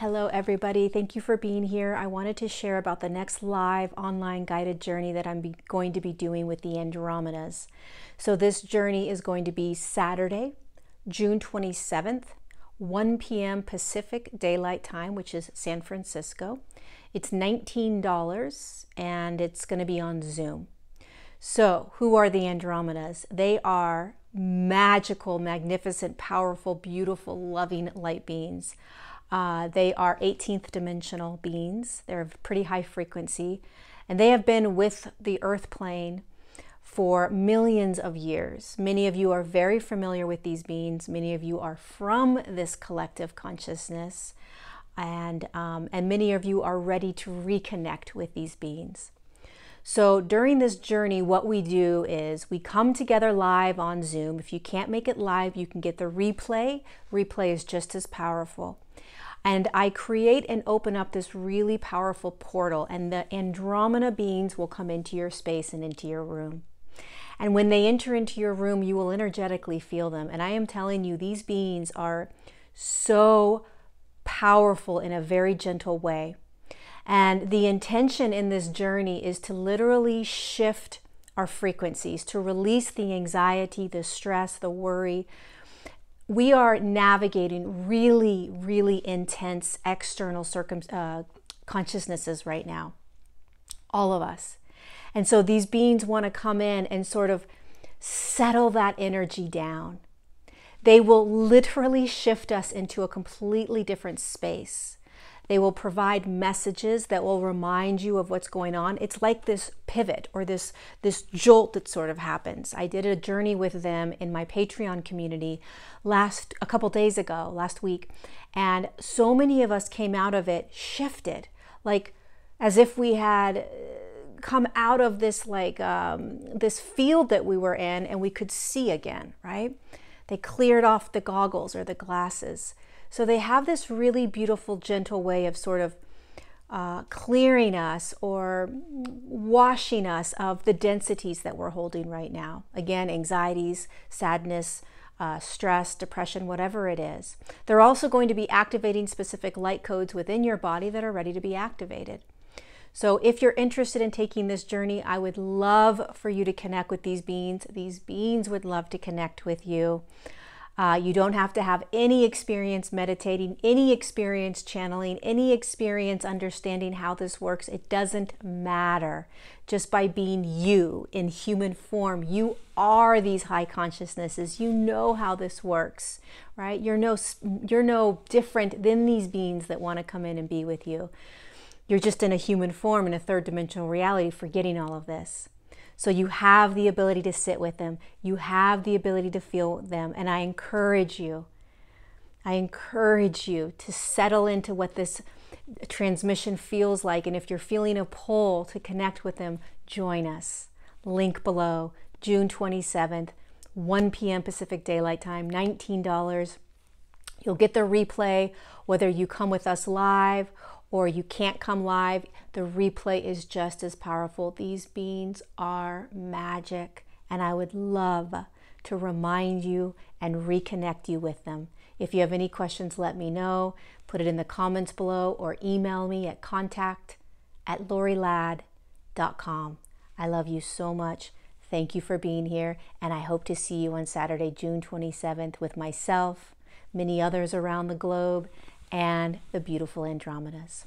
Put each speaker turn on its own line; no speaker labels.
Hello, everybody. Thank you for being here. I wanted to share about the next live online guided journey that I'm going to be doing with the Andromedas. So, this journey is going to be Saturday, June 27th, 1 p.m. Pacific Daylight Time, which is San Francisco. It's $19 and it's going to be on Zoom. So, who are the Andromedas? They are magical, magnificent, powerful, beautiful, loving light beings. Uh, they are 18th dimensional beings. They're of pretty high frequency. And they have been with the earth plane for millions of years. Many of you are very familiar with these beings. Many of you are from this collective consciousness. And, um, and many of you are ready to reconnect with these beings. So during this journey, what we do is we come together live on Zoom. If you can't make it live, you can get the replay. Replay is just as powerful and I create and open up this really powerful portal, and the Andromeda beings will come into your space and into your room. And when they enter into your room, you will energetically feel them. And I am telling you, these beings are so powerful in a very gentle way. And the intention in this journey is to literally shift our frequencies, to release the anxiety, the stress, the worry, we are navigating really, really intense external circum- uh, consciousnesses right now, all of us. And so these beings want to come in and sort of settle that energy down. They will literally shift us into a completely different space. They will provide messages that will remind you of what's going on. It's like this pivot or this this jolt that sort of happens. I did a journey with them in my Patreon community last a couple days ago, last week, and so many of us came out of it shifted, like as if we had uh, come out of this like um, this field that we were in and we could see again, right? They cleared off the goggles or the glasses. So they have this really beautiful, gentle way of sort of uh, clearing us or washing us of the densities that we're holding right now. Again, anxieties, sadness, uh, stress, depression, whatever it is. They're also going to be activating specific light codes within your body that are ready to be activated. So, if you're interested in taking this journey, I would love for you to connect with these beings. These beings would love to connect with you. Uh, you don't have to have any experience meditating, any experience channeling, any experience understanding how this works. It doesn't matter. Just by being you in human form, you are these high consciousnesses. You know how this works, right? You're no, you're no different than these beings that want to come in and be with you. You're just in a human form in a third dimensional reality, forgetting all of this. So you have the ability to sit with them, you have the ability to feel them. And I encourage you, I encourage you to settle into what this transmission feels like. And if you're feeling a pull to connect with them, join us. Link below, June 27th, 1 p.m. Pacific Daylight Time, $19. You'll get the replay whether you come with us live or you can't come live, the replay is just as powerful. These beans are magic, and I would love to remind you and reconnect you with them. If you have any questions, let me know. Put it in the comments below or email me at contact at laurielad.com. I love you so much. Thank you for being here, and I hope to see you on Saturday, June 27th, with myself, many others around the globe, and the beautiful Andromedas.